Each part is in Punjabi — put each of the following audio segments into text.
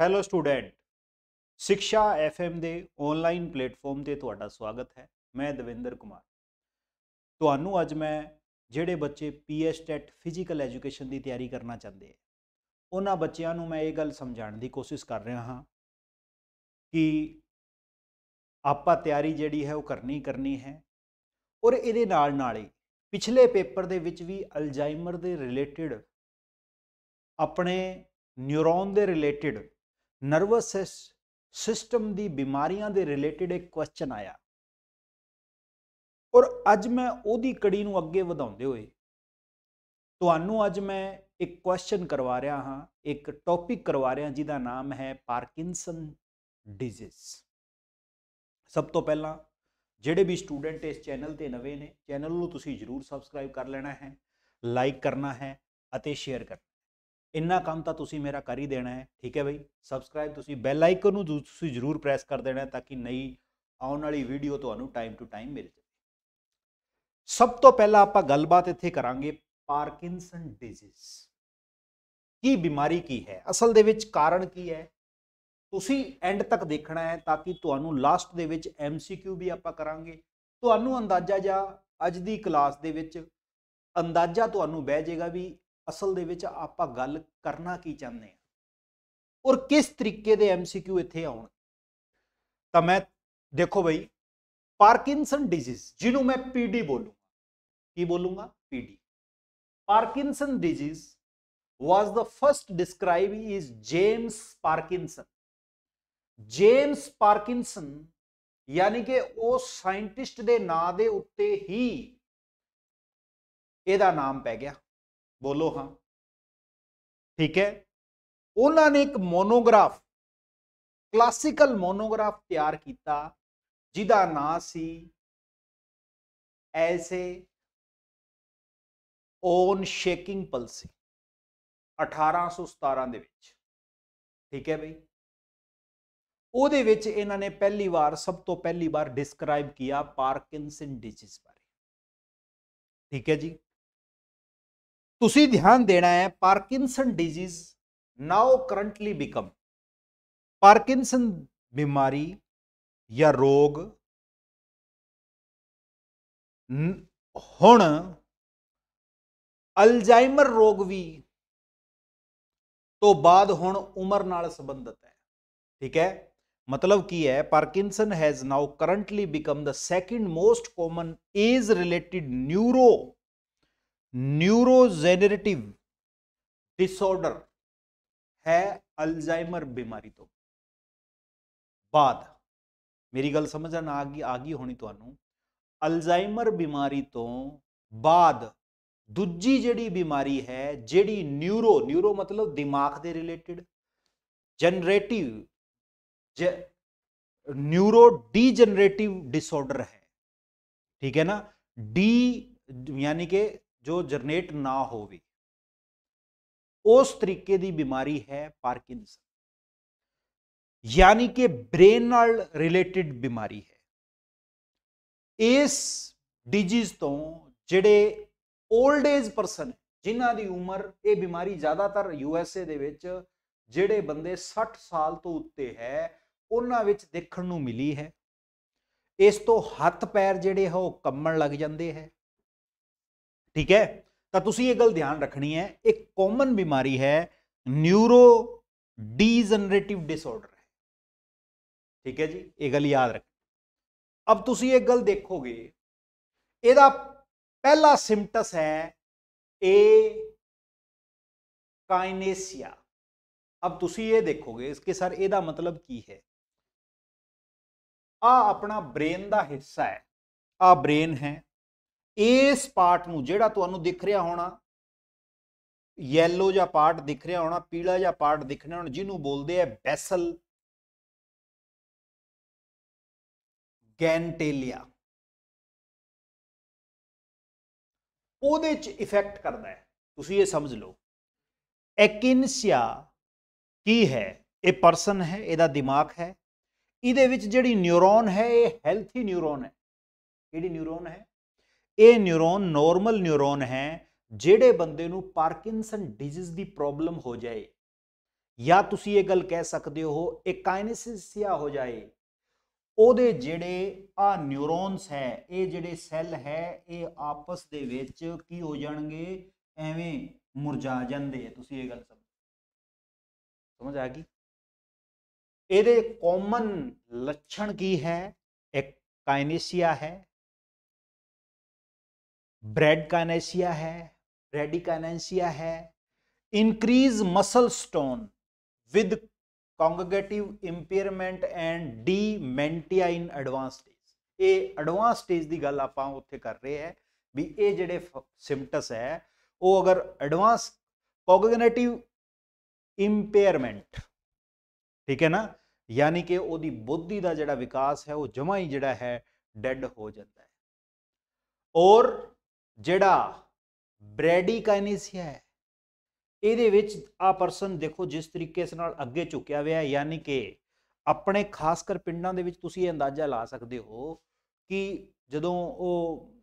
ਹੈਲੋ ਸਟੂਡੈਂਟ ਸਿੱਖਿਆ ਐਫਐਮ ਦੇ ਆਨਲਾਈਨ ਪਲੇਟਫਾਰਮ ਤੇ ਤੁਹਾਡਾ ਸਵਾਗਤ ਹੈ ਮੈਂ ਦਵਿੰਦਰ ਕੁਮਾਰ ਤੁਹਾਨੂੰ ਅੱਜ ਮੈਂ ਜਿਹੜੇ ਬੱਚੇ ਪੀਐਸਟੈਟ ਫਿਜ਼ੀਕਲ ਐਜੂਕੇਸ਼ਨ ਦੀ ਤਿਆਰੀ ਕਰਨਾ ਚਾਹੁੰਦੇ ਆ ਉਹਨਾਂ ਬੱਚਿਆਂ ਨੂੰ ਮੈਂ ਇਹ ਗੱਲ ਸਮਝਾਉਣ ਦੀ ਕੋਸ਼ਿਸ਼ ਕਰ ਰਿਹਾ ਹਾਂ ਕਿ ਆਪਾਂ ਤਿਆਰੀ ਜਿਹੜੀ ਹੈ ਉਹ ਕਰਨੀ ਕਰਨੀ ਹੈ ਔਰ ਇਹਦੇ ਨਾਲ ਨਾਲ ਹੀ ਪਿਛਲੇ ਪੇਪਰ ਦੇ ਵਿੱਚ ਵੀ ਅਲਜ਼ਾਈਮਰ ਦੇ ਰਿਲੇਟਡ ਆਪਣੇ ਨਿਊਰੋਨ ਦੇ ਰਿਲੇਟਡ ਨਰਵਸ ਸਿਸਟਮ ਦੀ ਬਿਮਾਰੀਆਂ ਦੇ ਰਿਲੇਟਡ ਇੱਕ ਕੁਐਸਚਨ ਆਇਆ ਔਰ ਅੱਜ ਮੈਂ ਉਹਦੀ ਕੜੀ ਨੂੰ ਅੱਗੇ ਵਧਾਉਂਦੇ ਹੋਏ ਤੁਹਾਨੂੰ ਅੱਜ ਮੈਂ ਇੱਕ ਕੁਐਸਚਨ ਕਰਵਾ ਰਿਹਾ ਹਾਂ ਇੱਕ ਟੌਪਿਕ ਕਰਵਾ ਰਿਹਾ ਜਿਹਦਾ ਨਾਮ ਹੈ ਪਾਰਕਿੰਸਨ ਡਿਜ਼ੀਜ਼ ਸਭ ਤੋਂ ਪਹਿਲਾਂ ਜਿਹੜੇ ਵੀ ਸਟੂਡੈਂਟ ਇਸ ਚੈਨਲ ਤੇ ਨਵੇਂ ਨੇ ਚੈਨਲ ਨੂੰ ਤੁਸੀਂ ਜਰੂਰ ਸਬਸਕ੍ਰਾਈਬ ਕਰ ਲੈਣਾ ਹੈ ਲਾਈਕ ਕਰਨਾ ਹੈ ਅਤੇ ਸ਼ੇਅਰ ਕਰਨਾ ਇੰਨਾ ਕੰਮ ਤਾਂ ਤੁਸੀਂ ਮੇਰਾ ਕਰ ਹੀ ਦੇਣਾ ਹੈ ਠੀਕ ਹੈ ਬਈ ਸਬਸਕ੍ਰਾਈਬ ਤੁਸੀਂ ਬੈਲ ਆਈਕਨ ਨੂੰ ਤੁਸੀਂ ਜ਼ਰੂਰ ਪ੍ਰੈਸ ਕਰ ਦੇਣਾ ਤਾਂ ਕਿ ਨਈ ਆਉਣ ਵਾਲੀ ਵੀਡੀਓ ਤੁਹਾਨੂੰ ਟਾਈਮ ਟੂ ਟਾਈਮ ਮਿਲ ਜਾਵੇ ਸਭ ਤੋਂ ਪਹਿਲਾਂ ਆਪਾਂ ਗੱਲਬਾਤ ਇੱਥੇ ਕਰਾਂਗੇ ਪਾਰਕਿੰਸਨ ਡਿਜ਼ੀਜ਼ ਕੀ ਬਿਮਾਰੀ ਕੀ ਹੈ ਅਸਲ ਦੇ ਵਿੱਚ ਕਾਰਨ ਕੀ ਹੈ ਤੁਸੀਂ ਐਂਡ ਤੱਕ ਦੇਖਣਾ ਹੈ ਤਾਂ ਕਿ ਤੁਹਾਨੂੰ ਲਾਸਟ ਦੇ ਵਿੱਚ ਐਮਸੀਕਿਊ ਵੀ ਆਪਾਂ ਕਰਾਂਗੇ ਤੁਹਾਨੂੰ ਅੰਦਾਜ਼ਾ ਜਾਂ ਅੱਜ ਦੀ ਕਲਾਸ ਦੇ ਵਿੱਚ ਅੰਦਾਜ਼ਾ ਤੁਹਾਨੂੰ ਬਹਿ ਜਾਏਗਾ ਵੀ ਅਸਲ ਦੇ ਵਿੱਚ ਆਪਾਂ ਗੱਲ ਕਰਨਾ ਕੀ ਚਾਹੁੰਦੇ ਆ ਔਰ ਕਿਸ ਤਰੀਕੇ ਦੇ ਐਮਸੀਕਿਊ ਇੱਥੇ ਆਉਣ ਤਾਂ ਮੈਂ ਦੇਖੋ ਬਈ ਪਾਰਕਿੰਸਨ ਡਿਜ਼ੀਜ਼ ਜਿਹਨੂੰ ਮੈਂ ਪੀਡੀ ਬੋਲੂੰਗਾ ਕੀ ਬੋਲੂੰਗਾ PD Parkinson disease was the first describe ਇਸ ਜੇਮਸ ਪਾਰਕਿੰਸਨ ਜੇਮਸ ਪਾਰਕਿੰਸਨ ਯਾਨੀ ਕਿ ਉਹ ਸਾਇੰਟਿਸਟ ਦੇ ਨਾਂ ਦੇ ਉੱਤੇ ਹੀ ਇਹਦਾ ਨਾਮ ਪੈ ਗਿਆ ਬੋਲੋ ਹਾਂ ਠੀਕ ਹੈ ਉਹਨਾਂ ਨੇ ਇੱਕ ਮੋਨੋਗ੍ਰਾਫ ਕਲਾਸਿਕਲ ਮੋਨੋਗ੍ਰਾਫ ਤਿਆਰ ਕੀਤਾ ਜਿਹਦਾ ਨਾਂ ਸੀ ਐਸੇ ਓਨ ਸ਼ੇਕਿੰਗ ਪਲਸੀ 1817 ਦੇ ਵਿੱਚ ਠੀਕ ਹੈ ਬਈ ਉਹਦੇ ਵਿੱਚ ਇਹਨਾਂ ਨੇ ਪਹਿਲੀ ਵਾਰ ਸਭ ਤੋਂ ਪਹਿਲੀ ਵਾਰ ਡਿਸਕ੍ਰਾਈਬ ਕੀਤਾ ਪਾਰਕਿੰਸਨ ਡਿਜ਼ੀਜ਼ ਬਾਰੇ ਠੀਕ ਹੈ ਜੀ तुसी ध्यान देना है Parkinson disease now currently become Parkinson बीमारी या रोग हूँ अलजाइमर रोग भी तो बाद होना उम्र संबंधित है ठीक है मतलब की है Parkinson has now currently become the second most common age related neuro neurodegenerative disorder है अल्जाइमर बीमारी तो बाद मेरी गल समझ आ गई आ गई होनी अल्जाइमर बीमारी तो बाद दूजी जड़ी बीमारी है जड़ी न्यूरो न्यूरो मतलब दिमाग के रिलेटेड जनरेटिव ज न्यूरो डीजनरेटिव डिसऑर्डर है ठीक है ना डी यानी के ਜੋ ਜਨਰੇਟ ਨਾ ਹੋਵੇ ਉਸ ਤਰੀਕੇ ਦੀ ਬਿਮਾਰੀ ਹੈ ਪਾਰਕਿੰਸਨ ਯਾਨੀ ਕਿ ਬ੍ਰੇਨ ਨਾਲ ਰਿਲੇਟਡ ਬਿਮਾਰੀ ਹੈ ਇਸ ਡਿਜੀਜ਼ ਤੋਂ ਜਿਹੜੇ 올ਡ ਏਜ ਪਰਸਨ ਜਿਨ੍ਹਾਂ ਦੀ ਉਮਰ ਇਹ ਬਿਮਾਰੀ ਜ਼ਿਆਦਾਤਰ ਯੂ ਐਸ ਏ ਦੇ ਵਿੱਚ ਜਿਹੜੇ ਬੰਦੇ 60 ਸਾਲ ਤੋਂ ਉੱਤੇ ਹੈ ਉਹਨਾਂ ਵਿੱਚ ਦੇਖਣ ਨੂੰ ਮਿਲੀ ਹੈ ਇਸ ਤੋਂ ਹੱਥ ਪੈਰ ਜਿਹੜੇ ਹੋ ਉਹ ਕੰਮਣ ਲੱਗ ਜਾਂਦੇ ਹੈ ਠੀਕ ਹੈ ਤਾਂ ਤੁਸੀਂ ਇਹ ਗੱਲ ਧਿਆਨ ਰੱਖਣੀ ਹੈ ਇੱਕ ਕਾਮਨ ਬਿਮਾਰੀ ਹੈ ਨਿਊਰੋ ਡੀਜਨਰੇਟਿਵ ਡਿਸਆਰਡਰ ਹੈ ਠੀਕ ਹੈ ਜੀ ਇਹ ਗੱਲ ਯਾਦ ਰੱਖ ਅਬ ਤੁਸੀਂ ਇਹ ਗੱਲ ਦੇਖੋਗੇ ਇਹਦਾ ਪਹਿਲਾ ਸਿੰਪਟਸ ਹੈ ਏ ਕਾਈਨੇਸੀਆ ਅਬ ਤੁਸੀਂ ਇਹ ਦੇਖੋਗੇ ਇਸਕੇ ਸਰ ਇਹਦਾ ਮਤਲਬ ਕੀ ਹੈ ਆ ਆਪਣਾ ਬ੍ਰੇਨ ਦਾ ਹਿੱਸਾ ਹੈ ਆ ਬ੍ਰੇਨ ਹੈ ਇਸ ਪਾਰਟ ਨੂੰ ਜਿਹੜਾ ਤੁਹਾਨੂੰ ਦਿਖ ਰਿਹਾ ਹੋਣਾ ਯੈਲੋ ਜਿਹਾ ਪਾਰਟ ਦਿਖ ਰਿਹਾ ਹੋਣਾ ਪੀਲਾ ਜਿਹਾ ਪਾਰਟ ਦਿਖਣਾ ਹੋਣਾ ਜਿਹਨੂੰ ਬੋਲਦੇ ਆ ਬੈਸਲ ਗੈਂਟੇਲੀਆ ਉਹਦੇ 'ਚ ਇਫੈਕਟ ਕਰਦਾ ਹੈ ਤੁਸੀਂ ਇਹ ਸਮਝ ਲਓ ਐਕਿਨਸੀਆ ਕੀ ਹੈ ਇਹ ਪਰਸਨ ਹੈ ਇਹਦਾ ਦਿਮਾਗ ਹੈ ਇਹਦੇ ਵਿੱਚ ਜਿਹੜੀ ਨਿਊਰੋਨ ਹੈ ਇਹ ਹੈਲਥੀ ਨਿਊਰੋਨ ਹੈ ਕਿਹੜੀ ਨਿਊਰੋਨ ਹੈ ਇਹ ਨਿਊਰੋਨ ਨਾਰਮਲ ਨਿਊਰੋਨ ਹੈ ਜਿਹੜੇ ਬੰਦੇ ਨੂੰ ਪਾਰਕਿੰਸਨ ਡਿਜ਼ੀਜ਼ ਦੀ ਪ੍ਰੋਬਲਮ ਹੋ ਜਾਏ ਜਾਂ ਤੁਸੀਂ ਇਹ ਗੱਲ ਕਹਿ ਸਕਦੇ ਹੋ ਇਹ ਕਾਇਨੇਸਿਸਿਆ ਹੋ ਜਾਏ ਉਹਦੇ ਜਿਹੜੇ ਆ ਨਿਊਰੋਨਸ ਹੈ ਇਹ ਜਿਹੜੇ ਸੈੱਲ ਹੈ ਇਹ ਆਪਸ ਦੇ ਵਿੱਚ ਕੀ ਹੋ ਜਾਣਗੇ ਐਵੇਂ ਮੁਰਝਾ ਜਾਂਦੇ ਆ ਤੁਸੀਂ ਇਹ ਗੱਲ ਸਮਝ ਸਮਝ ਆ ਗਈ ਇਹਦੇ ਕਾਮਨ ਲੱਛਣ ਕੀ ਹੈ ਇੱਕ ਕਾਇਨੇਸੀਆ ਹੈ ब्रेड कानेसिया है ब्रेडिकानेसिया है increase muscle tone with cognitive impairment and dementia in advance stage ਇਹ ਐਡਵਾਂਸ ਸਟੇਜ ਦੀ ਗੱਲ ਆਪਾਂ ਉੱਥੇ ਕਰ ਰਹੇ ਹੈ ਵੀ ਇਹ ਜਿਹੜੇ ਸਿੰਪਟਸ ਹੈ ਉਹ ਅਗਰ ਐਡਵਾਂਸ ਕੌਂਗਗੇਟਿਵ ਇੰਪੇਅਰਮੈਂਟ ਠੀਕ ਹੈ ਨਾ ਯਾਨੀ ਕਿ ਉਹਦੀ ਬੁੱਧੀ ਦਾ ਜਿਹੜਾ ਵਿਕਾਸ ਹੈ ਉਹ ਜਮਾ ਹੀ ਜਿਹੜਾ ਹੈ ਡੈਡ ਹੋ ਜਾਂਦਾ ਹੈ ਔਰ ਜਿਹੜਾ ਕਾਈਨੇਸੀਆ ਹੈ ਇਹਦੇ ਵਿੱਚ ਆ ਪਰਸਨ ਦੇਖੋ ਜਿਸ ਤਰੀਕੇ ਨਾਲ ਅੱਗੇ ਝੁਕਿਆ ਹੋਇਆ ਹੈ ਯਾਨੀ ਕਿ ਆਪਣੇ ਖਾਸ ਕਰ ਪਿੰਡਾਂ ਦੇ ਵਿੱਚ ਤੁਸੀਂ ਇਹ ਅੰਦਾਜ਼ਾ ਲਾ ਸਕਦੇ ਹੋ ਕਿ ਜਦੋਂ ਉਹ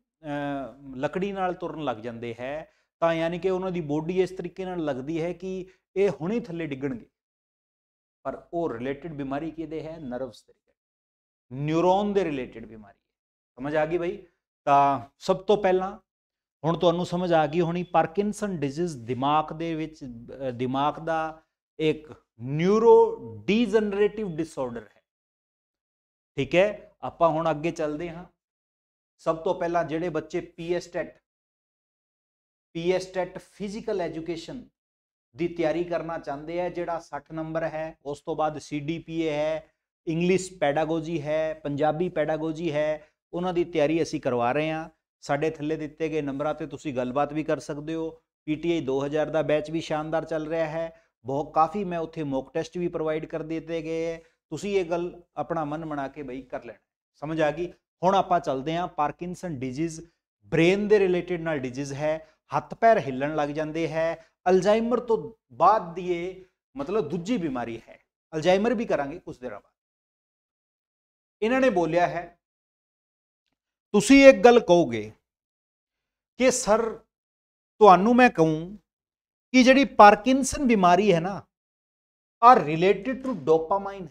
ਲੱਕੜੀ ਨਾਲ ਤੁਰਨ ਲੱਗ ਜਾਂਦੇ ਹੈ ਤਾਂ ਯਾਨੀ ਕਿ ਉਹਨਾਂ ਦੀ ਬੋਡੀ ਇਸ ਤਰੀਕੇ ਨਾਲ ਲੱਗਦੀ ਹੈ ਕਿ ਇਹ ਹੁਣੇ ਥੱਲੇ ਡਿੱਗਣਗੇ ਪਰ ਉਹ ਰਿਲੇਟਡ ਬਿਮਾਰੀ ਕਿਹਦੇ ਹੈ ਨਰਵਸ ਦੇ ਰਿਲੇਟਡ ਨਿਊਰੋਨ ਦੇ ਰਿਲੇਟਡ ਬਿਮਾਰੀ ਸਮਝ ਆ ਗਈ ਬਈ ਤਾਂ ਸਭ ਤੋਂ ਪਹਿਲਾਂ ਹੁਣ ਤੁਹਾਨੂੰ ਸਮਝ ਆ ਗਈ ਹੋਣੀ ਪਾਰਕਿੰਸਨ ਡਿਜ਼ੀਜ਼ ਦਿਮਾਗ ਦੇ ਵਿੱਚ ਦਿਮਾਗ ਦਾ ਇੱਕ ਨਿਊਰੋ ਡੀਜਨਰੇਟਿਵ ਡਿਸਆਰਡਰ ਹੈ ਠੀਕ ਹੈ ਆਪਾਂ ਹੁਣ ਅੱਗੇ ਚੱਲਦੇ ਹਾਂ ਸਭ ਤੋਂ ਪਹਿਲਾਂ ਜਿਹੜੇ ਬੱਚੇ ਪੀਐਸਟੈਟ ਪੀਐਸਟੈਟ ਫਿਜ਼ੀਕਲ ਐਜੂਕੇਸ਼ਨ ਦੀ ਤਿਆਰੀ ਕਰਨਾ ਚਾਹੁੰਦੇ ਆ ਜਿਹੜਾ 60 ਨੰਬਰ ਹੈ ਉਸ ਤੋਂ ਬਾਅਦ ਸੀਡੀਪੀਏ ਹੈ ਇੰਗਲਿਸ਼ ਪੈਡਾਗੋਜੀ ਹੈ ਪੰਜਾਬੀ ਪੈਡਾਗੋਜੀ ਹੈ ਉਹਨਾਂ ਦੀ ਤਿਆਰੀ ਅਸੀਂ ਕਰਵਾ ਰਹੇ ਹਾਂ ਸਾਡੇ ਥੱਲੇ ਦਿੱਤੇ ਗਏ ਨੰਬਰਾਂ ਤੇ ਤੁਸੀਂ ਗੱਲਬਾਤ ਵੀ ਕਰ ਸਕਦੇ ਹੋ ਪੀਟੀਆਈ 2000 ਦਾ ਬੈਚ ਵੀ ਸ਼ਾਨਦਾਰ ਚੱਲ ਰਿਹਾ ਹੈ ਬਹੁਤ ਕਾਫੀ ਮੈਂ ਉੱਥੇ ਮੌਕ ਟੈਸਟ ਵੀ ਪ੍ਰੋਵਾਈਡ ਕਰ ਦਿੱਤੇ ਗਏ ਹੈ ਤੁਸੀਂ ਇਹ ਗੱਲ ਆਪਣਾ ਮਨ ਬਣਾ ਕੇ ਬਈ ਕਰ ਲੈਣਾ ਸਮਝ ਆ ਗਈ ਹੁਣ ਆਪਾਂ ਚੱਲਦੇ ਹਾਂ ਪਾਰਕਿੰਸਨ ਡਿਜ਼ੀਜ਼ ਬ੍ਰੇਨ ਦੇ ਰਿਲੇਟਡ ਨਾਲ ਡਿਜ਼ੀਜ਼ ਹੈ ਹੱਥ ਪੈਰ ਹਿੱਲਣ ਲੱਗ ਜਾਂਦੇ ਹੈ ਅਲਜ਼ਾਈਮਰ ਤੋਂ ਬਾਅਦ ਦੀ ਇਹ ਮਤਲਬ ਦੂਜੀ ਬਿਮਾਰੀ ਹੈ ਅਲਜ਼ਾਈਮਰ ਵੀ ਕਰਾਂਗੇ ਕੁਝ ਦੇਰ ਬਾਅਦ ਇਹਨਾਂ ਨੇ ਬੋਲਿਆ ਹੈ एक गल ਗੱਲ ਕਹੋਗੇ ਕਿ ਸਰ ਤੁਹਾਨੂੰ ਮੈਂ ਕਹੂੰ ਕਿ ਜਿਹੜੀ ਪਾਰਕਿੰਸਨ ਬਿਮਾਰੀ ਹੈ ਨਾ are related to dopamine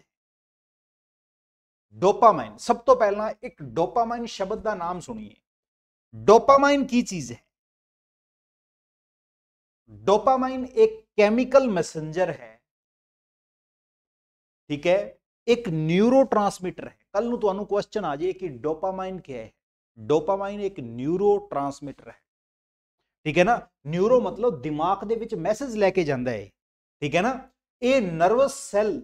dopamine सब तो पहला एक डोपामाइन शब्द का नाम सुनिए डोपामाइन की चीज है डोपामाइन एक केमिकल मैसेंजर है ठीक है एक न्यूरो ट्रांसमीटर है कल नु क्वेश्चन आ जाए कि डोपामाइन क्या है ਡੋਪਾਮਾਈਨ ਇੱਕ ਨਿਊਰੋਟ੍ਰਾਂਸਮਿਟਰ ਹੈ ਠੀਕ ਹੈ ਨਾ ਨਿਊਰੋ ਮਤਲਬ ਦਿਮਾਗ ਦੇ ਵਿੱਚ ਮੈਸੇਜ ਲੈ ਕੇ ਜਾਂਦਾ ਹੈ ਠੀਕ ਹੈ ਨਾ ਇਹ ਨਰਵਸ ਸੈੱਲ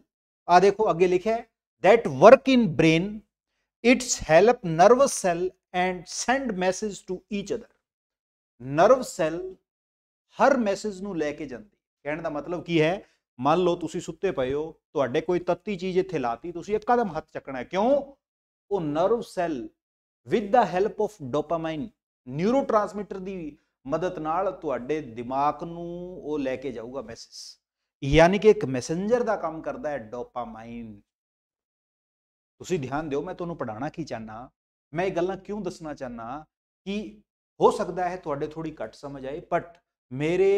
ਆ ਦੇਖੋ ਅੱਗੇ ਲਿਖਿਆ ਹੈ that work in brain its help nervous cell and send message to each other nerve cell ਹਰ ਮੈਸੇਜ ਨੂੰ ਲੈ ਕੇ ਜਾਂਦੀ ਕਹਿਣ ਦਾ ਮਤਲਬ ਕੀ ਹੈ ਮੰਨ ਲਓ ਤੁਸੀਂ ਸੁੱਤੇ ਪਏ ਹੋ ਤੁਹਾਡੇ ਕੋਈ ਤੱਤੀ ਚੀਜ਼ ਇੱਥੇ ਲਾਤੀ ਤੁਸੀਂ ਇੱਕਦਮ ਹੱਥ ਚੱਕਣਾ ਕਿਉਂ ਉਹ nerve cell with the help of dopamine neurotransmitter ਦੀ ਮਦਦ ਨਾਲ ਤੁਹਾਡੇ ਦਿਮਾਗ ਨੂੰ ਉਹ ਲੈ ਕੇ ਜਾਊਗਾ ਮੈਸੇਜ ਯਾਨੀ ਕਿ ਇੱਕ ਮੈਸੇਂਜਰ ਦਾ ਕੰਮ ਕਰਦਾ ਹੈ ਡੋਪਾਮਾਈਨ ਤੁਸੀਂ ਧਿਆਨ ਦਿਓ ਮੈਂ ਤੁਹਾਨੂੰ ਪੜਾਉਣਾ ਕੀ ਚਾਹਨਾ ਮੈਂ ਇਹ ਗੱਲਾਂ ਕਿਉਂ ਦੱਸਣਾ ਚਾਹਨਾ ਕਿ ਹੋ ਸਕਦਾ ਹੈ ਤੁਹਾਡੇ ਥੋੜੀ ਘੱਟ ਸਮਝ ਆਏ ਬਟ ਮੇਰੇ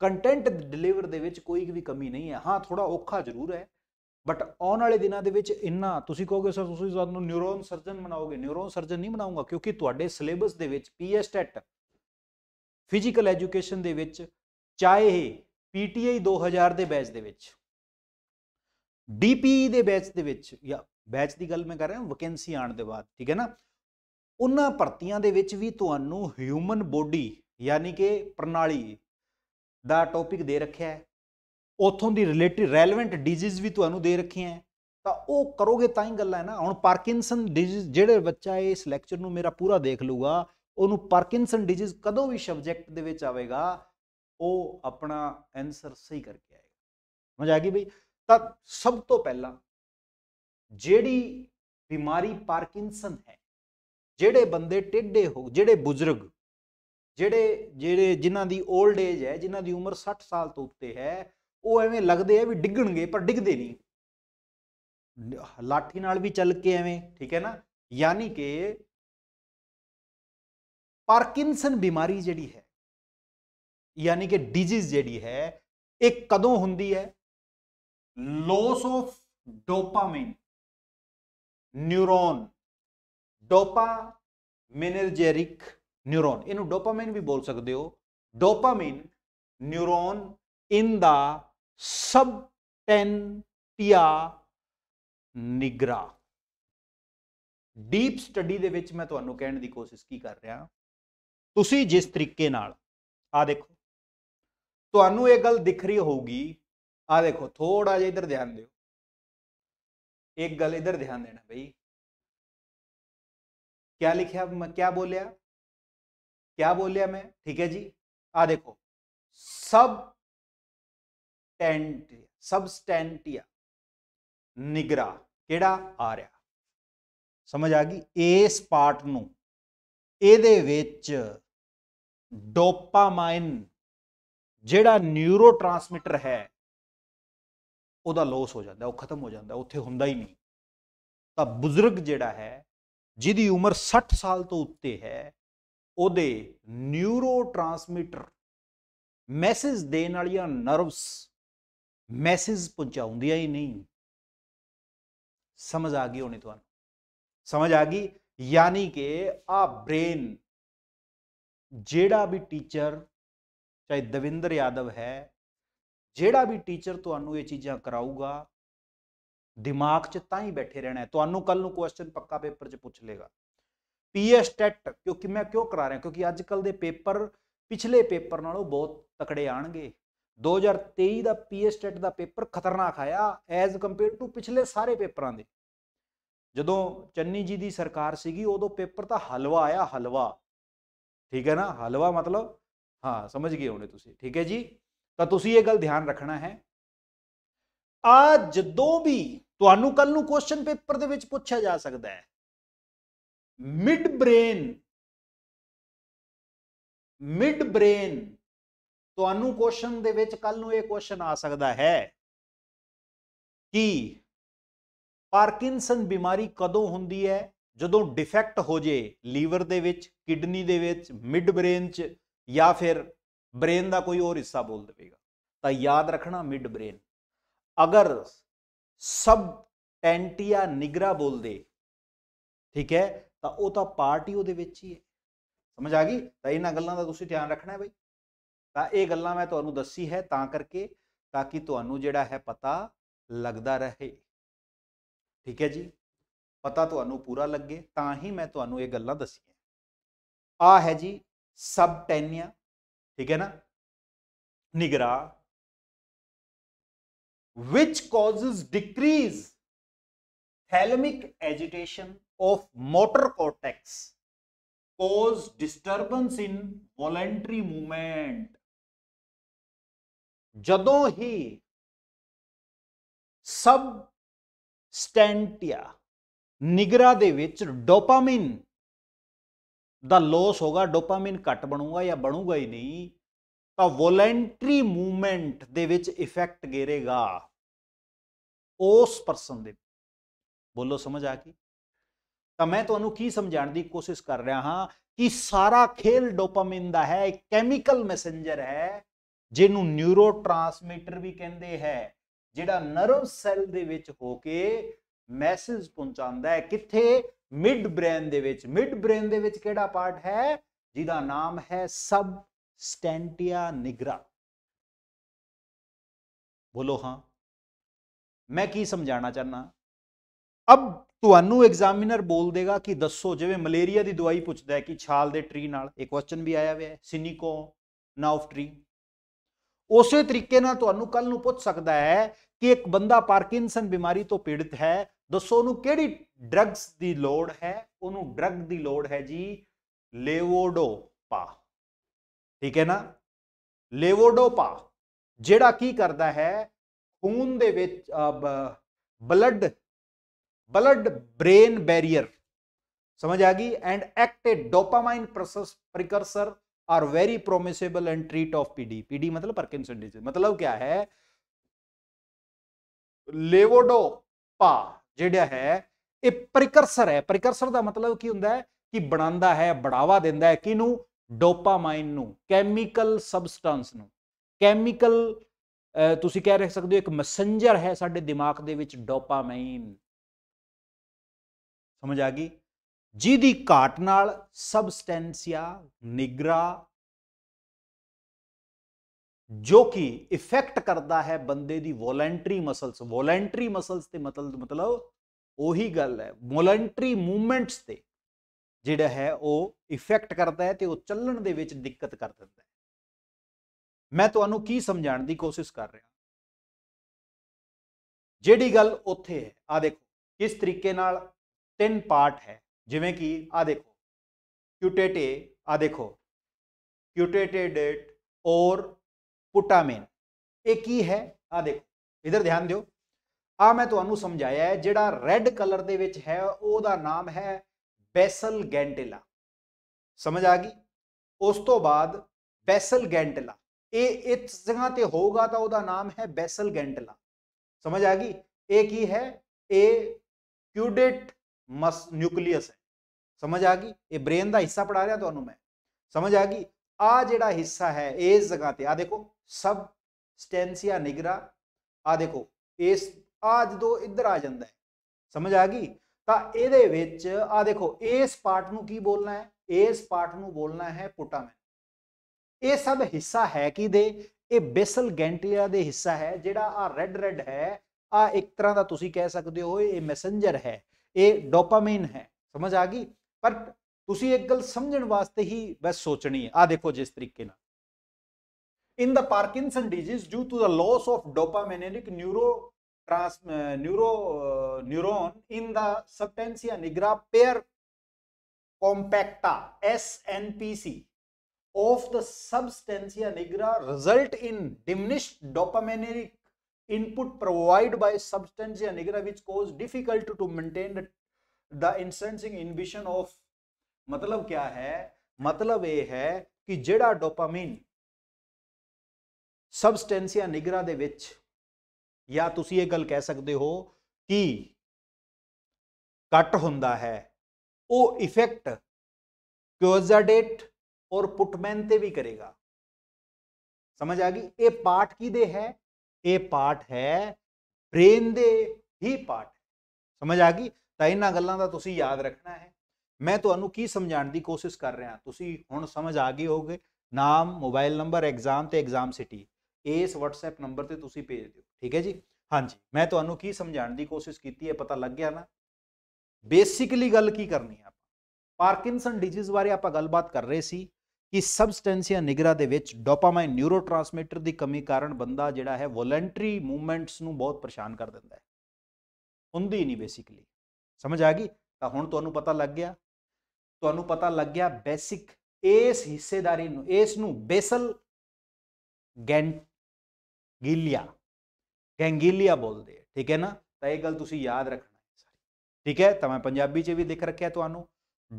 ਕੰਟੈਂਟ ਡਿਲੀਵਰ ਦੇ ਵਿੱਚ ਕੋਈ ਵੀ ਕਮੀ ਨਹੀਂ ਹੈ ਹਾਂ ਥੋੜਾ ਔਖਾ ਜ਼ਰੂਰ ਹੈ ਬਟ ਆਉਣ ਵਾਲੇ ਦਿਨਾਂ ਦੇ ਵਿੱਚ ਇੰਨਾ ਤੁਸੀਂ ਕਹੋਗੇ ਸਰ ਤੁਸੀਂ ਸਾਨੂੰ ਨਿਊਰੋਨ ਸਰਜਨ ਬਣਾਓਗੇ ਨਿਊਰੋਨ ਸਰਜਨ ਨਹੀਂ ਬਣਾਉਂਗਾ ਕਿਉਂਕਿ ਤੁਹਾਡੇ ਸਿਲੇਬਸ ਦੇ ਵਿੱਚ ਪੀਐਸ ਟੈਟ ਫਿਜ਼ੀਕਲ ਐਜੂਕੇਸ਼ਨ ਦੇ ਵਿੱਚ ਚਾਹੇ ਪੀਟੀਆਈ 2000 ਦੇ ਬੈਚ ਦੇ ਵਿੱਚ ਡੀਪੀਈ e ਦੇ ਬੈਚ ਦੇ ਵਿੱਚ ਜਾਂ ਬੈਚ ਦੀ ਗੱਲ ਮੈਂ ਕਰ ਰਿਹਾ ਵੈਕੈਂਸੀ ਆਣ ਦੇ ਬਾਅਦ ਠੀਕ ਹੈ ਨਾ ਉਹਨਾਂ ਭਰਤੀਆਂ ਦੇ ਵਿੱਚ ਵੀ ਤੁਹਾਨੂੰ ਹਿਊਮਨ ਬੋਡੀ ਯਾਨੀ ਕਿ ਪ੍ਰਣਾਲੀ ਦਾ ਟੌਪਿਕ ਦੇ ਰੱਖਿਆ ਹੈ ਉਥੋਂ ਦੀ ਰਿਲੇਟਿਡ ਰੈਲੇਵੈਂਟ ਡਿਜ਼ੀਜ਼ ਵੀ ਤੁਹਾਨੂੰ ਦੇ ਰੱਖੀਆਂ ਤਾਂ ਉਹ ਕਰੋਗੇ ਤਾਂ ਹੀ ਗੱਲਾਂ ਹੈ ਨਾ ਹੁਣ ਪਾਰਕਿੰਸਨ ਡਿਜ਼ੀਜ਼ ਜਿਹੜੇ ਬੱਚਾ ਇਸ ਲੈਕਚਰ ਨੂੰ ਮੇਰਾ ਪੂਰਾ ਦੇਖ ਲੂਗਾ ਉਹਨੂੰ ਪਾਰਕਿੰਸਨ ਡਿਜ਼ੀਜ਼ ਕਦੋਂ ਵੀ ਸਬਜੈਕਟ ਦੇ ਵਿੱਚ ਆਵੇਗਾ ਉਹ ਆਪਣਾ ਆਨਸਰ ਸਹੀ ਕਰਕੇ ਆਏਗਾ ਮਜ਼ਾ ਆ ਗਈ ਬਈ ਤਾਂ ਸਭ ਤੋਂ ਪਹਿਲਾਂ ਜਿਹੜੀ ਬਿਮਾਰੀ ਪਾਰਕਿੰਸਨ ਹੈ ਜਿਹੜੇ ਬੰਦੇ ਟਿੱਡੇ ਹੋ ਜਿਹੜੇ ਬਜ਼ੁਰਗ ਜਿਹੜੇ ਜਿਹੜੇ ਜਿਨ੍ਹਾਂ ਦੀ 올ਡ ਏਜ ਹੈ ਜਿਨ੍ਹਾਂ ਦੀ ਉਮਰ 60 ਸਾਲ ਤੋਂ ਉੱਤੇ ਹੈ ਉਹ ਐਵੇਂ ਲੱਗਦੇ ਆ ਵੀ ਡਿੱਗਣਗੇ ਪਰ ਡਿੱਗਦੇ ਨਹੀਂ ਲਾਠੀ ਨਾਲ ਵੀ ਚੱਲ ਕੇ ਐਵੇਂ ਠੀਕ ਹੈ ਨਾ ਯਾਨੀ ਕਿ ਪਾਰਕਿੰਸਨ ਬਿਮਾਰੀ ਜਿਹੜੀ ਹੈ ਯਾਨੀ ਕਿ ਡਿਜੀਜ਼ ਜਿਹੜੀ ਹੈ ਇਹ ਕਦੋਂ ਹੁੰਦੀ ਹੈ loss of dopamine neuron dopaminergic neuron ਇਹਨੂੰ ਡੋਪਾਮਾਈਨ ਵੀ ਬੋਲ ਸਕਦੇ ਹੋ dopamine neuron in the substantia nigra deep study ਦੇ ਵਿੱਚ ਮੈਂ ਤੁਹਾਨੂੰ ਕਹਿਣ ਦੀ ਕੋਸ਼ਿਸ਼ ਕੀ ਕਰ ਰਿਹਾ ਤੁਸੀਂ ਜਿਸ ਤਰੀਕੇ ਨਾਲ ਆ ਦੇਖੋ ਤੁਹਾਨੂੰ ਇਹ ਗੱਲ ਦਿਖ ਰਹੀ ਹੋਊਗੀ ਆ ਦੇਖੋ ਥੋੜਾ ਜਿਹਾ ਇੱਧਰ ਧਿਆਨ ਦਿਓ ਇੱਕ ਗੱਲ ਇੱਧਰ ਧਿਆਨ ਦੇਣਾ ਬਈ ਕੀ ਲਿਖਿਆ ਮੈਂ ਕੀ ਬੋਲਿਆ ਕੀ ਬੋਲਿਆ ਮੈਂ ਠੀਕ ਹੈ ਜੀ ਆ ਦੇਖੋ ਸਬ ਸਬਸਟੈਂਟੀਆ ਸਬਸਟੈਂਟੀਆ ਨਿਗਰਾ ਕਿਹੜਾ ਆ ਰਿਹਾ ਸਮਝ ਆ ਗਈ ਇਸ ਪਾਰਟ ਨੂੰ ਇਹਦੇ ਵਿੱਚ ਡੋਪਾਮਾਈਨ ਜਿਹੜਾ ਨਿਊਰੋਟ੍ਰਾਂਸਮਿਟਰ ਹੈ ਉਹਦਾ ਲੋਸ ਹੋ ਜਾਂਦਾ ਉਹ ਖਤਮ ਹੋ ਜਾਂਦਾ ਉੱਥੇ ਹੁੰਦਾ ਹੀ ਨਹੀਂ ਤਾਂ ਬਜ਼ੁਰਗ ਜਿਹੜਾ ਹੈ ਜਿਹਦੀ ਉਮਰ 60 ਸਾਲ ਤੋਂ ਉੱਤੇ ਹੈ ਉਹਦੇ ਨਿਊਰੋਟ੍ਰਾਂਸਮਿਟਰ ਮੈਸੇਜ ਦੇਣ ਵਾਲੀਆਂ ਨਰਵਸ ਮੈਸੇਜ ਪਹੁੰਚਾਉਂਦੀਆਂ ਹੀ ਨਹੀਂ ਸਮਝ ਆ ਗਈ ਹੋਣੀ ਤੁਹਾਨੂੰ ਸਮਝ ਆ ਗਈ ਯਾਨੀ ਕਿ ਆ ਬ੍ਰੇਨ ਜਿਹੜਾ ਵੀ ਟੀਚਰ ਚਾਹੇ ਦਵਿੰਦਰ ਯਾਦਵ ਹੈ ਜਿਹੜਾ ਵੀ ਟੀਚਰ ਤੁਹਾਨੂੰ ਇਹ ਚੀਜ਼ਾਂ ਕਰਾਊਗਾ ਦਿਮਾਗ 'ਚ ਤਾਂ ਹੀ ਬੈਠੇ ਰਹਿਣਾ ਤੁਹਾਨੂੰ ਕੱਲ ਨੂੰ ਕੁਐਸਚਨ ਪੱਕਾ ਪੇਪਰ 'ਚ ਪੁੱਛ ਲੇਗਾ ਪੀਐਸ ਟੈਟ ਕਿਉਂਕਿ ਮੈਂ ਕਿਉਂ ਕਰਾ ਰਿਹਾ ਕਿਉਂਕਿ ਅੱਜ ਕੱਲ ਦੇ ਪੇਪਰ ਪਿਛਲੇ ਪੇਪਰ ਨਾਲੋਂ ਬਹੁਤ ਤਕੜੇ ਆਣਗੇ 2023 ਦਾ ਪੀਏ ਦਾ ਪੇਪਰ ਖਤਰਨਾਕ ਆਇਆ ਐਜ਼ ਕੰਪੇਅਰ ਟੂ ਪਿਛਲੇ ਸਾਰੇ ਪੇਪਰਾਂ ਦੇ ਜਦੋਂ ਚੰਨੀ ਜੀ ਦੀ ਸਰਕਾਰ ਸੀਗੀ ਉਦੋਂ ਪੇਪਰ ਤਾਂ ਹਲਵਾ ਆਇਆ ਹਲਵਾ ਠੀਕ ਹੈ ਨਾ ਹਲਵਾ ਮਤਲਬ ਹਾਂ ਸਮਝ ਗਏ ਹੋਣੇ ਤੁਸੀਂ ਠੀਕ ਹੈ ਜੀ ਤਾਂ ਤੁਸੀਂ ਇਹ ਗੱਲ ਧਿਆਨ ਰੱਖਣਾ ਹੈ ਆ ਜਦੋਂ ਵੀ ਤੁਹਾਨੂੰ ਕੱਲ ਨੂੰ ਕੁਐਸਚਨ ਪੇਪਰ ਦੇ ਵਿੱਚ ਪੁੱਛਿਆ ਜਾ ਸਕਦਾ ਹੈ ਮਿਡ ਬ੍ਰੇਨ ਮਿਡ ਬ੍ਰੇਨ ਤੁਹਾਨੂੰ ਕੁਐਸਚਨ ਦੇ ਵਿੱਚ ਕੱਲ ਨੂੰ ਇਹ ਕੁਐਸਚਨ ਆ ਸਕਦਾ ਹੈ ਕਿ ਪਾਰਕਿੰਸਨ ਬਿਮਾਰੀ ਕਦੋਂ ਹੁੰਦੀ ਹੈ ਜਦੋਂ ਡਿਫੈਕਟ ਹੋ ਜੇ ਲੀਵਰ ਦੇ ਵਿੱਚ ਕਿਡਨੀ ਦੇ ਵਿੱਚ ਮਿਡ ਬ੍ਰੇਨ 'ਚ ਜਾਂ ਫਿਰ ਬ੍ਰੇਨ ਦਾ ਕੋਈ ਹੋਰ ਹਿੱਸਾ ਬੋਲ ਦੇਵੇਗਾ ਤਾਂ ਯਾਦ ਰੱਖਣਾ ਮਿਡ ਬ੍ਰੇਨ ਅਗਰ ਸਬ ਟੈਂਟੀਆ ਨਿਗਰਾ ਬੋਲਦੇ ਠੀਕ ਹੈ ਤਾਂ ਉਹ ਤਾਂ ਪਾਰਟੀ ਉਹਦੇ ਵਿੱਚ ਹੀ ਹੈ ਸਮਝ ਆ ਗਈ ਤਾਂ ਇਹਨਾਂ ਗੱਲਾਂ ਦਾ ਤੁਸੀਂ ਧਿਆਨ ਰੱਖਣਾ ਹੈ ਬਈ ਤਾਂ ਇਹ ਗੱਲਾਂ ਮੈਂ ਤੁਹਾਨੂੰ ਦੱਸੀ ਹੈ ਤਾਂ ਕਰਕੇ ਤਾਂ ਕਿ ਤੁਹਾਨੂੰ ਜਿਹੜਾ ਹੈ ਪਤਾ ਲੱਗਦਾ ਰਹੇ ਠੀਕ ਹੈ ਜੀ ਪਤਾ ਤੁਹਾਨੂੰ ਪੂਰਾ ਲੱਗੇ ਤਾਂ ਹੀ ਮੈਂ ਤੁਹਾਨੂੰ ਇਹ ਗੱਲਾਂ ਦੱਸੀਆਂ ਆ ਹੈ ਜੀ ਸਬਟੈਨਿਆ ਠੀਕ ਹੈ ਨਾ ਨਿਗਰਾ which causes decrease thalamic agitation of motor cortex cause disturbance in voluntary movement ਜਦੋਂ ਹੀ ਸਬ ਸਟੈਂਟਿਆ ਨਿਗਰਾ ਦੇ ਵਿੱਚ ਡੋਪਾਮਾਈਨ ਦਾ ਲੋਸ ਹੋਗਾ ਡੋਪਾਮਾਈਨ ਘਟ ਬਣੂਗਾ ਜਾਂ ਬਣੂਗਾ ਹੀ ਨਹੀਂ ਤਾਂ ਵੋਲੰਟਰੀ ਮੂਵਮੈਂਟ ਦੇ ਵਿੱਚ ਇਫੈਕਟ ਗੇਰੇਗਾ ਉਸ ਪਰਸਨ ਦੇ ਬੋਲੋ ਸਮਝ ਆ ਗਈ ਤਾਂ ਮੈਂ ਤੁਹਾਨੂੰ ਕੀ ਸਮਝਾਉਣ ਦੀ ਕੋਸ਼ਿਸ਼ ਕਰ ਰਿਹਾ ਹਾਂ ਕਿ ਸਾਰਾ ਖੇਲ ਡੋਪਾਮਾਈਨ ਦਾ ਹੈ ਇੱਕ ਕੈਮੀਕਲ ਮੈਸੇਂਜਰ ਹੈ ਜਿਹਨੂੰ ਨਿਊਰੋਟ੍ਰਾਂਸਮੀਟਰ ਵੀ ਕਹਿੰਦੇ ਹੈ ਜਿਹੜਾ ਨਰਵ ਸੈੱਲ ਦੇ ਵਿੱਚ ਹੋ ਕੇ ਮੈਸੇਜ ਪਹੁੰਚਾਉਂਦਾ ਹੈ ਕਿੱਥੇ ਮਿਡ ਬ੍ਰੇਨ ਦੇ ਵਿੱਚ ਮਿਡ ਬ੍ਰੇਨ ਦੇ ਵਿੱਚ ਕਿਹੜਾ ਪਾਰਟ ਹੈ ਜਿਹਦਾ ਨਾਮ ਹੈ ਸਬ ਸਟੈਂਟੀਆ ਨਿਗਰਾ ਬੋਲੋ ਹਾਂ ਮੈਂ ਕੀ ਸਮਝਾਣਾ ਚਾਹਨਾ ਅਬ ਤੁਹਾਨੂੰ ਐਗਜ਼ਾਮੀਨਰ ਬੋਲ ਦੇਗਾ ਕਿ ਦੱਸੋ ਜਿਵੇਂ ਮਲੇਰੀਆ ਦੀ ਦਵਾਈ ਪੁੱਛਦਾ ਹੈ ਕਿ ਛਾਲ ਦੇ ਟਰੀ ਨਾਲ ਇੱਕ ਕੁਐਸਚਨ ਵੀ ਆਇਆ ਹੋਇਆ ਹੈ ਸਿਨਿਕੋ ਨਾ ਟ੍ਰੀ ਟਰੀ ਉਸੇ ਤਰੀਕੇ ਨਾਲ ਤੁਹਾਨੂੰ ਕੱਲ ਨੂੰ ਪੁੱਛ ਸਕਦਾ ਹੈ ਕਿ ਇੱਕ ਬੰਦਾ ਪਾਰਕਿੰਸਨ ਬਿਮਾਰੀ ਤੋਂ ਪੀੜਿਤ ਹੈ ਦੱਸੋ ਉਹਨੂੰ ਕਿਹੜੀ ਡਰੱਗਸ ਦੀ ਲੋੜ ਹੈ ਉਹਨੂੰ ਡਰੱਗ ਦੀ ਲੋੜ ਹੈ ਜੀ ਲੇਵੋਡੋਪਾ ਠੀਕ ਹੈ ਨਾ ਲੇਵੋਡੋਪਾ ਜਿਹੜਾ ਕੀ ਕਰਦਾ ਹੈ ਖੂਨ ਦੇ ਵਿੱਚ ਬਲੱਡ ਬਲੱਡ ਬ੍ਰੇਨ ਬੈਰੀਅਰ ਸਮਝ ਆ ਗਈ and act a dopamine process precursor are very promisable and treat of PD PD मतलब पार्किंसन डिजीज मतलब क्या है ਲੇਵੋਡੋਪਾ ਜਿਹੜਾ ਹੈ ਇਹ ਪ੍ਰੀਕਰਸਰ ਹੈ ਪ੍ਰੀਕਰਸਰ ਦਾ ਮਤਲਬ ਕੀ ਹੁੰਦਾ ਹੈ ਕਿ ਬਣਾਉਂਦਾ ਹੈ ਬੜਾਵਾ ਦਿੰਦਾ ਹੈ ਕਿਨੂੰ ਡੋਪਾਮਾਈਨ ਨੂੰ ਕੈਮੀਕਲ ਸਬਸਟੈਂਸ ਨੂੰ ਕੈਮੀਕਲ ਤੁਸੀਂ ਕਹਿ ਸਕਦੇ ਹੋ ਇੱਕ ਮੈਸੇਂਜਰ ਹੈ ਸਾਡੇ ਦਿਮਾਗ ਦੇ ਵਿੱਚ ਡੋਪਾਮਾਈਨ ਸਮਝ ਆ ਗਈ ਜਿਹਦੀ ਘਾਟ ਨਾਲ ਸਬਸਟੈਂਸੀਆ ਨਿਗਰਾ ਜੋ ਕਿ ਇਫੈਕਟ ਕਰਦਾ ਹੈ ਬੰਦੇ ਦੀ ਵੋਲੰਟਰੀ ਮਸਲਸ ਵੋਲੰਟਰੀ ਮਸਲਸ ਤੇ ਮਤਲਬ ਮਤਲਬ ਉਹੀ ਗੱਲ ਹੈ ਵੋਲੰਟਰੀ ਮੂਵਮੈਂਟਸ ਤੇ ਜਿਹੜਾ ਹੈ ਉਹ ਇਫੈਕਟ ਕਰਦਾ ਹੈ ਤੇ ਉਹ ਚੱਲਣ ਦੇ ਵਿੱਚ ਦਿੱਕਤ ਕਰ ਦਿੰਦਾ ਹੈ ਮੈਂ ਤੁਹਾਨੂੰ ਕੀ ਸਮਝਾਉਣ ਦੀ ਕੋਸ਼ਿਸ਼ ਕਰ ਰਿਹਾ ਜਿਹੜੀ ਗੱਲ ਉੱਥੇ ਹੈ ਆ ਦੇਖੋ ਕਿਸ ਤਰੀਕੇ ਨਾਲ ਤਿੰਨ ਪਾਰਟ ਹੈ ਜਿਵੇਂ ਕਿ ਆ ਦੇਖੋ ਕਿਊਟੇਟੇ ਆ ਦੇਖੋ ਕਿਊਟੇਟੇਡ ਔਰ ਪੁਟਾਮਿਨ ਇਹ ਕੀ ਹੈ ਆ ਦੇਖੋ ਇਧਰ ਧਿਆਨ ਦਿਓ ਆ ਮੈਂ ਤੁਹਾਨੂੰ ਸਮਝਾਇਆ ਹੈ ਜਿਹੜਾ ਰੈੱਡ ਕਲਰ ਦੇ ਵਿੱਚ ਹੈ ਉਹਦਾ ਨਾਮ ਹੈ ਬੈਸਲ ਗੈਂਟਿਲਾ ਸਮਝ ਆ ਗਈ ਉਸ ਤੋਂ ਬਾਅਦ ਬੈਸਲ ਗੈਂਟਿਲਾ ਇਹ ਇਸ ਜਗ੍ਹਾ ਤੇ ਹੋਊਗਾ ਤਾਂ ਉਹਦਾ ਨਾਮ ਹੈ ਬੈਸਲ ਗੈਂਟਿਲਾ ਸਮਝ ਆ ਗਈ ਇਹ ਕੀ ਹੈ ਇਹ ਕਿਊਡੇਟ ਮਸ ਨਿਊਕਲੀਅਸ ਹੈ ਸਮਝ ਆ ਗਈ ਇਹ ਬ੍ਰੇਨ ਦਾ ਹਿੱਸਾ ਪੜਾ ਰਿਹਾ ਤੁਹਾਨੂੰ ਮੈਂ ਸਮਝ ਆ ਗਈ ਆ ਜਿਹੜਾ ਹਿੱਸਾ ਹੈ ਇਸ ਜਗ੍ਹਾ ਤੇ ਆ ਦੇਖੋ ਸਬ ਸਟੈਂਸੀਆ ਨਿਗਰਾ ਆ ਦੇਖੋ ਇਸ ਆ ਜਦੋਂ ਇੱਧਰ ਆ ਜਾਂਦਾ ਹੈ ਸਮਝ ਆ ਗਈ ਤਾਂ ਇਹਦੇ ਵਿੱਚ ਆ ਦੇਖੋ ਇਸ ਪਾਰਟ ਨੂੰ ਕੀ ਬੋਲਣਾ ਹੈ ਇਸ ਪਾਰਟ ਨੂੰ ਬੋਲਣਾ ਹੈ ਪੁਟਾਮੈਨ ਇਹ ਸਭ ਹਿੱਸਾ ਹੈ ਕੀ ਦੇ ਇਹ ਬੇਸਲ ਗੈਂਟੀਆ ਦੇ ਹਿੱਸਾ ਹੈ ਜਿਹੜਾ ਆ ਰੈੱਡ ਰੈੱਡ ਹੈ ਆ ਇੱਕ ਤਰ੍ਹਾਂ ਦਾ ਤੁਸੀਂ ਕਹਿ ਸਕਦੇ ਹੋ ਇਹ ਮੈਸੇਂਜਰ ਹੈ ਇਹ ਡੋਪਾਮਾਈਨ ਹੈ ਸਮਝ ਆ ਗਈ ਪਰ ਤੁਸੀਂ ਇੱਕ ਗੱਲ ਸਮਝਣ ਵਾਸਤੇ ਹੀ ਬਸ ਸੋਚਣੀ ਹੈ ਆ ਦੇਖੋ ਜਿਸ ਤਰੀਕੇ ਨਾਲ in the parkinson disease due to the loss of dopaminergic neuro trans, uh, neuro uh, neuron in the substantia nigra pair compacta snpc of the substantia nigra result in diminished dopaminergic input provided by substantia nigra which cause difficult to maintain the insensing inhibition of मतलब क्या है मतलब ये है कि जेड़ा डोपामिन सबस्टेंसिया निगरा दे विच या तुसी ये गल कह सकते हो कि कट हुंदा है वो इफेक्ट क्योजाडेट और पुटमैन ते भी करेगा समझ आ गई ये पार्ट की दे है ਇਹ ਪਾਠ ਹੈ ਬ੍ਰੇਨ ਦੇ ਹੀ ਪਾਠ ਸਮਝ ਆ ਗਈ ਤਾਂ ਇਹਨਾਂ ਗੱਲਾਂ ਦਾ ਤੁਸੀਂ ਯਾਦ ਰੱਖਣਾ ਹੈ ਮੈਂ ਤੁਹਾਨੂੰ ਕੀ ਸਮਝਾਉਣ ਦੀ ਕੋਸ਼ਿਸ਼ ਕਰ ਰਿਹਾ ਤੁਸੀਂ ਹੁਣ ਸਮਝ ਆ ਗਏ ਹੋਗੇ ਨਾਮ ਮੋਬਾਈਲ ਨੰਬਰ ਐਗਜ਼ਾਮ ਤੇ ਐਗਜ਼ਾਮ ਸਿਟੀ ਇਸ WhatsApp ਨੰਬਰ ਤੇ ਤੁਸੀਂ ਭੇਜ ਦਿਓ ਠੀਕ ਹੈ ਜੀ ਹਾਂਜੀ ਮੈਂ ਤੁਹਾਨੂੰ ਕੀ ਸਮਝਾਉਣ ਦੀ ਕੋਸ਼ਿਸ਼ ਕੀਤੀ ਹੈ ਪਤਾ ਲੱਗ ਗਿਆ ਨਾ ਬੇਸਿਕਲੀ ਗੱਲ ਕੀ ਕਰਨੀ ਹੈ ਆਪਾਂ ਪਾਰਕਿੰਸਨ ਡਿਜ਼ੀਜ਼ ਬਾਰੇ ਆਪਾਂ ਗੱਲਬਾਤ ਕਰ ਰਹੇ ਸੀ ਕਿ ਸਬਸਟੈਂਸ ਜਾਂ ਨਿਗਰਾ ਦੇ ਵਿੱਚ ਡੋਪਾਮਾਈਨ ਨਿਊਰੋਟ੍ਰਾਂਸਮੀਟਰ ਦੀ ਕਮੀ ਕਾਰਨ ਬੰਦਾ ਜਿਹੜਾ ਹੈ ਵੋਲੰਟਰੀ ਮੂਵਮੈਂਟਸ ਨੂੰ ਬਹੁਤ ਪਰੇਸ਼ਾਨ ਕਰ ਦਿੰਦਾ ਹੈ ਹੁੰਦੀ ਨਹੀਂ ਬੇਸਿਕਲੀ ਸਮਝ ਆ ਗਈ ਤਾਂ ਹੁਣ ਤੁਹਾਨੂੰ ਪਤਾ ਲੱਗ ਗਿਆ ਤੁਹਾਨੂੰ ਪਤਾ ਲੱਗ ਗਿਆ ਬੇਸਿਕ ਇਸ ਹਿੱਸੇਦਾਰੀ ਨੂੰ ਇਸ ਨੂੰ ਬੇਸਲ ਗੈਂਗਿਲਿਆ ਗੈਂਗਿਲਿਆ ਬੋਲਦੇ ਆ ਠੀਕ ਹੈ ਨਾ ਤਾਂ ਇਹ ਗੱਲ ਤੁਸੀਂ ਯਾਦ ਰੱਖਣਾ ਠੀਕ ਹੈ ਤਾਂ ਮੈਂ ਪੰਜਾਬੀ 'ਚ ਵੀ ਲਿਖ ਰੱਖਿਆ ਤੁਹਾਨੂੰ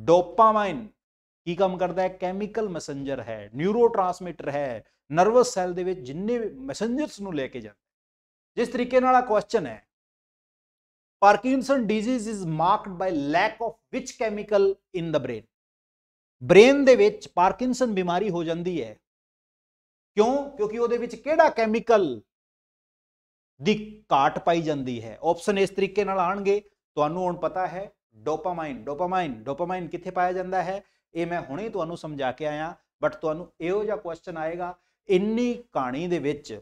ਡੋਪਾਮਾਈਨ ਕੀ ਕੰਮ ਕਰਦਾ ਹੈ ਕੈਮੀਕਲ ਮੈਸੇਂਜਰ ਹੈ ਨਿਊਰੋਟ੍ਰਾਂਸਮਿਟਰ ਹੈ ਨਰਵਸ ਸੈੱਲ ਦੇ ਵਿੱਚ ਜਿੰਨੇ ਮੈਸੇਂਜਰਸ ਨੂੰ ਲੈ ਕੇ ਜਾਂਦਾ ਜਿਸ ਤਰੀਕੇ ਨਾਲ ਆ ਕੁਐਸਚਨ ਹੈ Parkinson disease is marked by lack of which chemical in the brain brain ਦੇ ਵਿੱਚ ਪਾਰਕਿੰਸਨ ਬਿਮਾਰੀ ਹੋ ਜਾਂਦੀ ਹੈ ਕਿਉਂ ਕਿਉਂਕਿ ਉਹਦੇ ਵਿੱਚ ਕਿਹੜਾ ਕੈਮੀਕਲ ਦੀ ਘਾਟ ਪਾਈ ਜਾਂਦੀ ਹੈ ਆਪਸ਼ਨ ਇਸ ਤਰੀਕੇ ਨਾਲ ਆਣਗੇ ਤੁਹਾਨੂੰ ਹੁਣ ਪਤਾ ਹੈ ਡੋਪਾਮਾਈਨ ਡੋਪਾਮਾਈਨ ਡੋਪਾਮਾਈਨ ਕਿੱਥੇ ਪਾਇਆ ਜਾਂਦਾ ਹੈ ਇਹ ਮੈਂ ਹੁਣੇ ਤੁਹਾਨੂੰ ਸਮਝਾ ਕੇ ਆਇਆ ਬਟ ਤੁਹਾਨੂੰ ਇਹੋ ਜਿਹਾ ਕੁਐਸਚਨ ਆਏਗਾ ਇੰਨੀ ਕਹਾਣੀ ਦੇ ਵਿੱਚ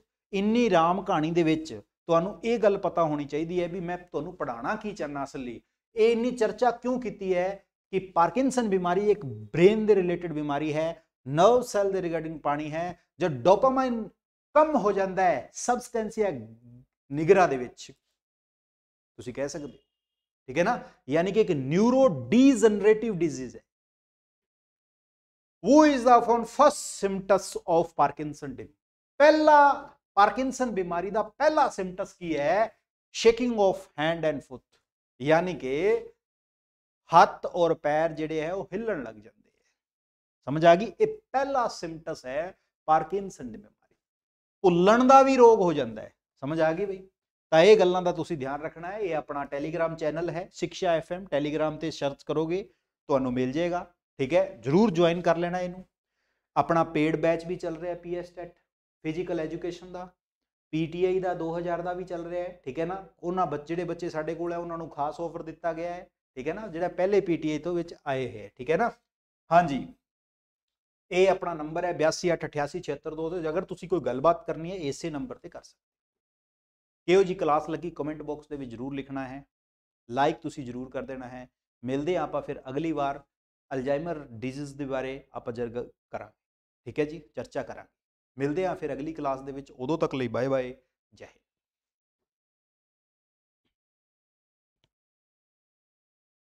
ਇੰਨੀ ਰਾਮ ਕਹਾਣੀ ਦੇ ਵਿੱਚ ਤੁਹਾਨੂੰ ਇਹ ਗੱਲ ਪਤਾ ਹੋਣੀ ਚਾਹੀਦੀ ਹੈ ਵੀ ਮੈਂ ਤੁਹਾਨੂੰ ਪੜਾਣਾ ਕੀ ਚਾਹਨਾ ਅਸਲੀ ਇਹ ਇੰਨੀ ਚਰਚਾ ਕਿਉਂ ਕੀਤੀ ਹੈ ਕਿ ਪਾਰਕਿੰਸਨ ਬਿਮਾਰੀ ਇੱਕ ਬ੍ਰੇਨ ਦੇ ਰਿਲੇਟਡ ਬਿਮਾਰੀ ਹੈ ਨਰਵ ਸੈੱਲ ਦੇ ਰਿਗਾਰਡਿੰਗ ਪਾਣੀ ਹੈ ਜਦ ਡੋਪਾਮਾਈਨ ਕਮ ਹੋ ਜਾਂਦਾ ਹੈ ਸਬਸਟੈਂਸੀਆ ਨਿਗਰਾ ਦੇ ਵਿੱਚ ਤੁਸੀਂ ਕਹਿ ਸਕਦੇ ਠੀਕ ਹੈ ਨਾ ਯਾਨੀ ਕਿ ਇੱਕ ਨਿਊਰੋ ਡੀਜਨਰੇਟਿਵ ਡਿਜ਼ੀਜ਼ ਹੈ वो इज ਦਾ ਫਨ first symptoms of Parkinson D ਪਹਿਲਾ ਪਾਰਕਿੰਸਨ ਬਿਮਾਰੀ ਦਾ ਪਹਿਲਾ ਸਿੰਪਟਮਸ ਕੀ ਹੈ shaking of hand and foot ਯਾਨੀ ਕਿ ਹੱਥ ਔਰ ਪੈਰ ਜਿਹੜੇ ਹੈ ਉਹ ਹਿੱਲਣ ਲੱਗ ਜਾਂਦੇ ਹੈ ਸਮਝ ਆ ਗਈ ਇਹ ਪਹਿਲਾ ਸਿੰਪਟਮਸ ਹੈ ਪਾਰਕਿੰਸਨ ਦੀ ਬਿਮਾਰੀ ਉੱਲਣ ਦਾ ਵੀ ਰੋਗ ਹੋ ਜਾਂਦਾ ਹੈ ਸਮਝ ਆ ਗਈ ਬਈ ਤਾਂ ਇਹ ਗੱਲਾਂ ਦਾ ਤੁਸੀਂ ਧਿਆਨ ਰੱਖਣਾ ਹੈ ਇਹ ਆਪਣਾ ਟੈਲੀਗ੍ਰਾਮ ਚੈਨਲ ਹੈ ਸਿੱਖਿਆ ਐਫਐਮ ਟੈਲੀਗ੍ਰਾਮ ਤੇ ਸਰਚ ਕਰੋਗੇ ਤੁਹਾਨੂੰ ਮਿਲ ਜਾਏਗਾ ਠੀਕ ਹੈ ਜਰੂਰ ਜੁਆਇਨ ਕਰ ਲੈਣਾ ਇਹਨੂੰ ਆਪਣਾ ਪੇਡ ਬੈਚ ਵੀ ਚੱਲ ਰਿਹਾ ਪੀਐਸ ਟੈਟ ਫਿਜ਼ੀਕਲ ਐਜੂਕੇਸ਼ਨ ਦਾ ਪੀਟੀਆਈ ਦਾ 2000 ਦਾ ਵੀ ਚੱਲ ਰਿਹਾ ਹੈ ਠੀਕ ਹੈ ਨਾ ਉਹਨਾਂ ਬੱਚੇ ਜਿਹੜੇ ਬੱਚੇ ਸਾਡੇ ਕੋਲ ਹੈ ਉਹਨਾਂ ਨੂੰ ਖਾਸ ਆਫਰ ਦਿੱਤਾ ਗਿਆ ਹੈ ਠੀਕ ਹੈ ਨਾ ਜਿਹੜਾ ਪਹਿਲੇ ਪੀਟੀਆਈ ਤੋਂ ਵਿੱਚ ਆਏ ਹੈ ਠੀਕ ਹੈ ਨਾ ਹਾਂਜੀ ਇਹ ਆਪਣਾ ਨੰਬਰ ਹੈ 82888762 ਤੇ ਜੇਕਰ ਤੁਸੀਂ ਕੋਈ ਗੱਲਬਾਤ ਕਰਨੀ ਹੈ ਇਸੇ ਨੰਬਰ ਤੇ ਕਰ ਸਕਦੇ ਕਿਹੋ ਜੀ ਕਲਾਸ ਲੱਗੀ ਕਮੈਂਟ ਬਾਕਸ ਦੇ ਵਿੱਚ ਜ਼ਰੂਰ ਲਿਖਣਾ ਹੈ ਲਾਈਕ ਤੁਸੀਂ ਜ਼ਰੂਰ ਕਰ ਦੇਣਾ ਹੈ ਮਿਲਦੇ ਆਪਾਂ ਫਿਰ ਅਗਲੀ ਵਾਰ ਅਲਜ਼ਾਈਮਰ ਡਿਜ਼ੀਜ਼ ਦੇ ਬਾਰੇ ਆਪਾਂ ਜਰਗ ਕਰਾਂਗੇ ਠੀਕ ਹੈ ਜੀ ਚਰਚਾ ਕਰਾਂਗੇ ਮਿਲਦੇ ਆ ਫਿਰ ਅਗਲੀ ਕਲਾਸ ਦੇ ਵਿੱਚ ਉਦੋਂ ਤੱਕ ਲਈ ਬਾਏ ਬਾਏ ਜੈ